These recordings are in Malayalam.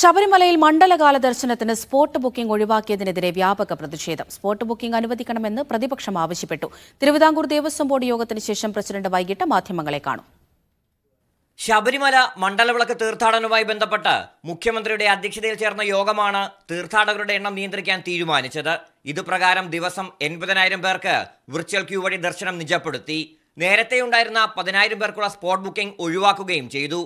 ശബരിമലയിൽ മണ്ഡലകാല ദർശനത്തിന് സ്പോട്ട് ബുക്കിംഗ് ഒഴിവാക്കിയതിനെതിരെ വ്യാപക പ്രതിഷേധം സ്പോട്ട് ബുക്കിംഗ് അനുവദിക്കണമെന്ന് പ്രതിപക്ഷം ആവശ്യപ്പെട്ടു തിരുവിതാംകൂർ ദേവസ്വം ബോർഡ് യോഗത്തിന് ശേഷം പ്രസിഡന്റ് വൈകിട്ട് മാധ്യമങ്ങളെ കാണും ശബരിമല മണ്ഡലവിളക്ക് തീർത്ഥാടനവുമായി ബന്ധപ്പെട്ട് മുഖ്യമന്ത്രിയുടെ അധ്യക്ഷതയിൽ ചേർന്ന യോഗമാണ് തീർത്ഥാടകരുടെ എണ്ണം നിയന്ത്രിക്കാൻ തീരുമാനിച്ചത് ഇതുപ്രകാരം ദിവസം എൺപതിനായിരം പേർക്ക് വിർച്വൽ ക്യൂ വഴി ദർശനം നിജപ്പെടുത്തി നേരത്തെ ഉണ്ടായിരുന്ന പതിനായിരം പേർക്കുള്ള സ്പോട്ട് ബുക്കിംഗ് ഒഴിവാക്കുകയും ചെയ്തു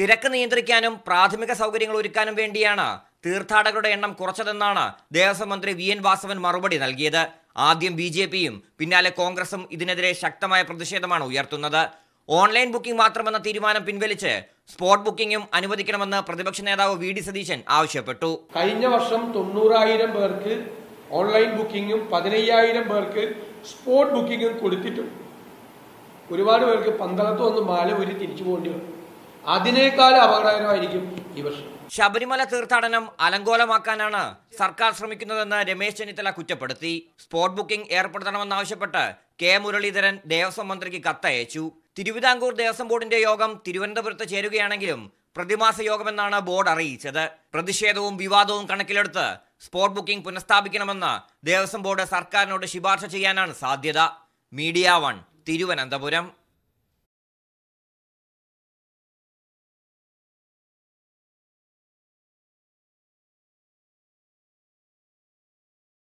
തിരക്ക് നിയന്ത്രിക്കാനും പ്രാഥമിക സൗകര്യങ്ങൾ ഒരുക്കാനും വേണ്ടിയാണ് തീർത്ഥാടകരുടെ എണ്ണം കുറച്ചതെന്നാണ് ദേവസ്വം മന്ത്രി വി എൻ വാസവൻ മറുപടി നൽകിയത് ആദ്യം ബി ജെ പിയും പിന്നാലെ കോൺഗ്രസും ഇതിനെതിരെ ശക്തമായ പ്രതിഷേധമാണ് ഉയർത്തുന്നത് ഓൺലൈൻ ബുക്കിംഗ് മാത്രമെന്ന തീരുമാനം പിൻവലിച്ച് സ്പോട്ട് ബുക്കിംഗും അനുവദിക്കണമെന്ന് പ്രതിപക്ഷ നേതാവ് വി ഡി സതീശൻ ആവശ്യപ്പെട്ടു കഴിഞ്ഞ വർഷം തൊണ്ണൂറായിരം പേർക്ക് ഓൺലൈൻ ബുക്കിംഗും പതിനയ്യായിരം പേർക്ക് സ്പോട്ട് ബുക്കിംഗും കൊടുത്തിട്ടും ഒരുപാട് പേർക്ക് പന്തളത്തു വന്ന് മാല ഒരു തിരിച്ചു പോകേണ്ടി വന്നു അതിനേക്കാൾ അപകടകരമായിരിക്കും ഈ വർഷം ശബരിമല തീർത്ഥാടനം അലങ്കോലമാക്കാനാണ് സർക്കാർ ശ്രമിക്കുന്നതെന്ന് രമേശ് ചെന്നിത്തല കുറ്റപ്പെടുത്തി സ്പോട്ട് ബുക്കിംഗ് ഏർപ്പെടുത്തണമെന്നാവശ്യപ്പെട്ട് കെ മുരളീധരൻ ദേവസ്വം മന്ത്രിക്ക് കത്തയച്ചു തിരുവിതാംകൂർ ദേവസ്വം ബോർഡിന്റെ യോഗം തിരുവനന്തപുരത്ത് ചേരുകയാണെങ്കിലും പ്രതിമാസ യോഗമെന്നാണ് ബോർഡ് അറിയിച്ചത് പ്രതിഷേധവും വിവാദവും കണക്കിലെടുത്ത് സ്പോട്ട് ബുക്കിംഗ് പുനഃസ്ഥാപിക്കണമെന്ന് ദേവസ്വം ബോർഡ് സർക്കാരിനോട് ശുപാർശ ചെയ്യാനാണ് സാധ്യത മീഡിയ വൺ തിരുവനന്തപുരം